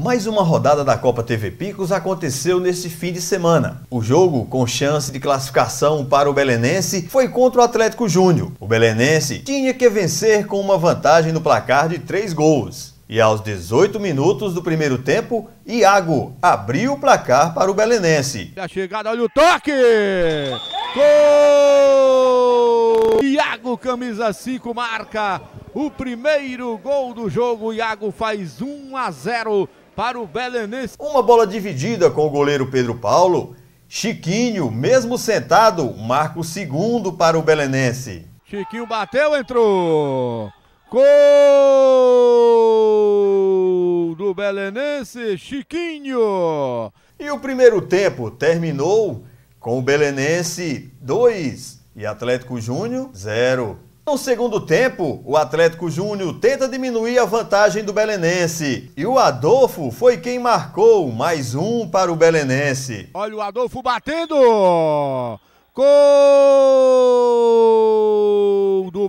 Mais uma rodada da Copa TV Picos aconteceu neste fim de semana. O jogo, com chance de classificação para o Belenense, foi contra o Atlético Júnior. O Belenense tinha que vencer com uma vantagem no placar de três gols. E aos 18 minutos do primeiro tempo, Iago abriu o placar para o Belenense. A chegada, olha o toque! Gol! Iago, camisa 5, marca o primeiro gol do jogo. Iago faz 1 a 0 para o Belenense. Uma bola dividida com o goleiro Pedro Paulo. Chiquinho, mesmo sentado, marca o segundo para o Belenense. Chiquinho bateu, entrou. Gol do Belenense, Chiquinho. E o primeiro tempo terminou com o Belenense 2 e Atlético Júnior 0. No segundo tempo, o Atlético Júnior tenta diminuir a vantagem do Belenense. E o Adolfo foi quem marcou mais um para o Belenense. Olha o Adolfo batendo! Gol!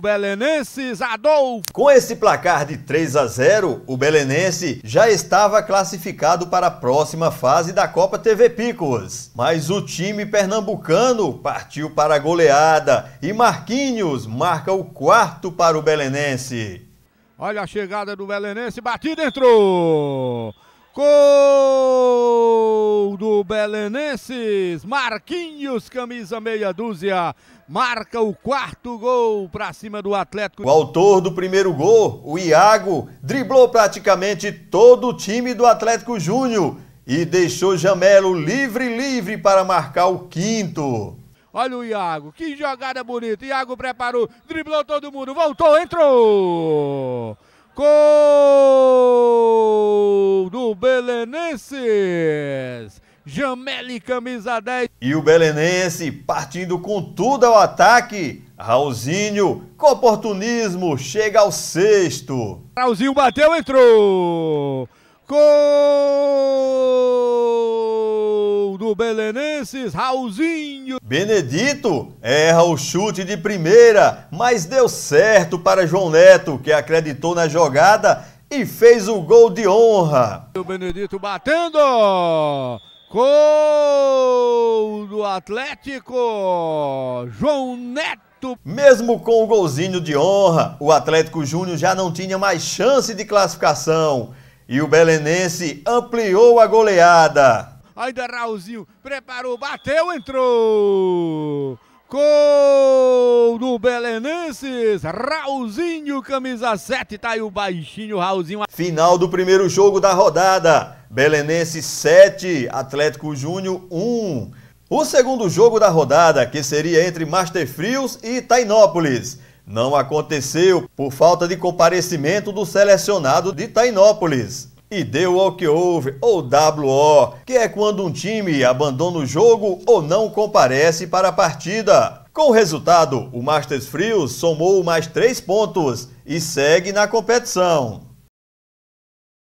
o Belenenses, Adolfo. Com esse placar de 3 a 0, o Belenense já estava classificado para a próxima fase da Copa TV Picos. Mas o time pernambucano partiu para a goleada e Marquinhos marca o quarto para o Belenense. Olha a chegada do Belenense, batida entrou. Gol! belenenses. Marquinhos, camisa meia dúzia, marca o quarto gol para cima do Atlético. O autor do primeiro gol, o Iago, driblou praticamente todo o time do Atlético Júnior e deixou Jamelo livre, livre para marcar o quinto. Olha o Iago, que jogada bonita. Iago preparou, driblou todo mundo, voltou, entrou. Gol do Belenenses. Jameli Camisa 10. E o Belenense partindo com tudo ao ataque. Raulzinho, com oportunismo, chega ao sexto. Raulzinho bateu, entrou. Gol do Belenenses, Raulzinho. Benedito erra o chute de primeira, mas deu certo para João Neto, que acreditou na jogada e fez o gol de honra. O Benedito batendo. Gol do Atlético! João Neto! Mesmo com o golzinho de honra, o Atlético Júnior já não tinha mais chance de classificação. E o belenense ampliou a goleada. Ainda Raulzinho preparou, bateu, entrou! Gol do Belenenses, Raulzinho, camisa 7, tá aí o baixinho Raulzinho. Final do primeiro jogo da rodada. Belenense 7, Atlético Júnior 1. O segundo jogo da rodada, que seria entre Master Frios e Tainópolis, não aconteceu por falta de comparecimento do selecionado de Tainópolis. E deu ao que houve, ou WO, que é quando um time abandona o jogo ou não comparece para a partida. Com o resultado, o Masters Frios somou mais três pontos e segue na competição.